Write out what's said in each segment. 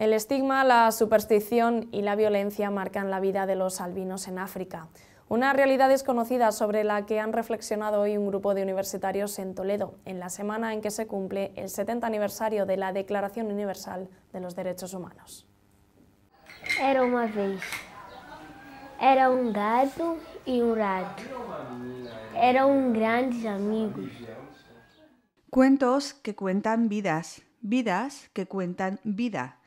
El estigma, la superstición y la violencia marcan la vida de los albinos en África. Una realidad desconocida sobre la que han reflexionado hoy un grupo de universitarios en Toledo, en la semana en que se cumple el 70 aniversario de la Declaración Universal de los Derechos Humanos. Era una vez. Era un um gato y e un um rato. Eran um gran amigos. Cuentos que cuentan vidas, vidas que cuentan vida.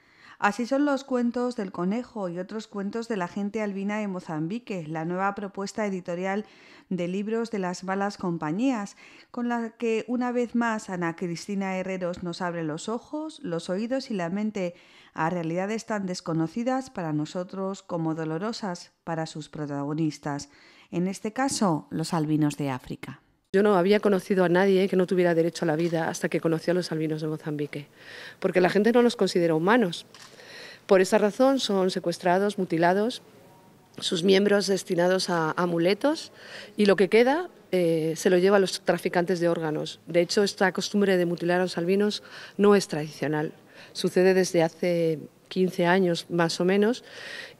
Así son los cuentos del conejo y otros cuentos de la gente albina de Mozambique, la nueva propuesta editorial de libros de las malas compañías, con la que una vez más Ana Cristina Herreros nos abre los ojos, los oídos y la mente a realidades tan desconocidas para nosotros como dolorosas para sus protagonistas, en este caso los albinos de África. Yo no había conocido a nadie que no tuviera derecho a la vida hasta que conocí a los albinos de Mozambique, porque la gente no los considera humanos. Por esa razón son secuestrados, mutilados, sus miembros destinados a amuletos y lo que queda eh, se lo lleva a los traficantes de órganos. De hecho, esta costumbre de mutilar a los albinos no es tradicional. Sucede desde hace 15 años más o menos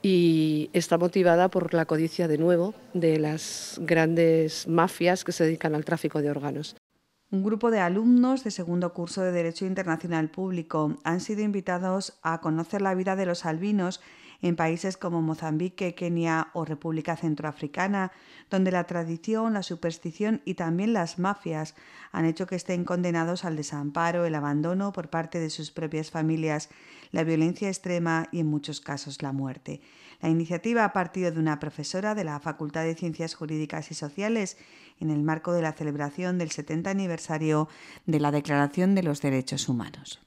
y está motivada por la codicia de nuevo de las grandes mafias que se dedican al tráfico de órganos. Un grupo de alumnos de segundo curso de Derecho Internacional Público han sido invitados a conocer la vida de los albinos en países como Mozambique, Kenia o República Centroafricana, donde la tradición, la superstición y también las mafias han hecho que estén condenados al desamparo, el abandono por parte de sus propias familias, la violencia extrema y en muchos casos la muerte. La iniciativa ha partido de una profesora de la Facultad de Ciencias Jurídicas y Sociales en el marco de la celebración del 70 aniversario de la Declaración de los Derechos Humanos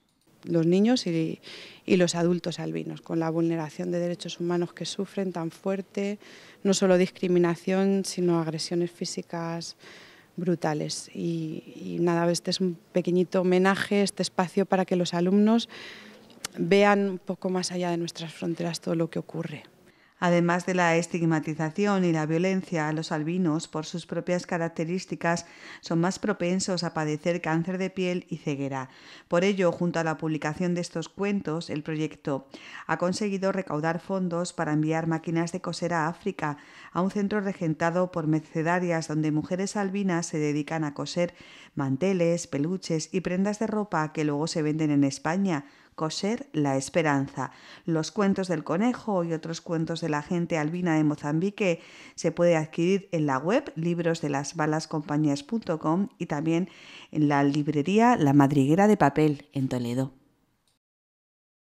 los niños y, los adultos albinos, con la vulneración de derechos humanos que sufren tan fuerte, no solo discriminación, sino agresiones físicas brutales. Y, y, nada, este es un pequeñito homenaje, este espacio para que los alumnos vean un poco más allá de nuestras fronteras todo lo que ocurre. Además de la estigmatización y la violencia, los albinos, por sus propias características, son más propensos a padecer cáncer de piel y ceguera. Por ello, junto a la publicación de estos cuentos, el proyecto ha conseguido recaudar fondos para enviar máquinas de coser a África, a un centro regentado por mercedarias donde mujeres albinas se dedican a coser manteles, peluches y prendas de ropa que luego se venden en España coser la esperanza. Los cuentos del conejo y otros cuentos de la gente albina de Mozambique se puede adquirir en la web librosdelasbalascompañías.com y también en la librería La Madriguera de Papel en Toledo.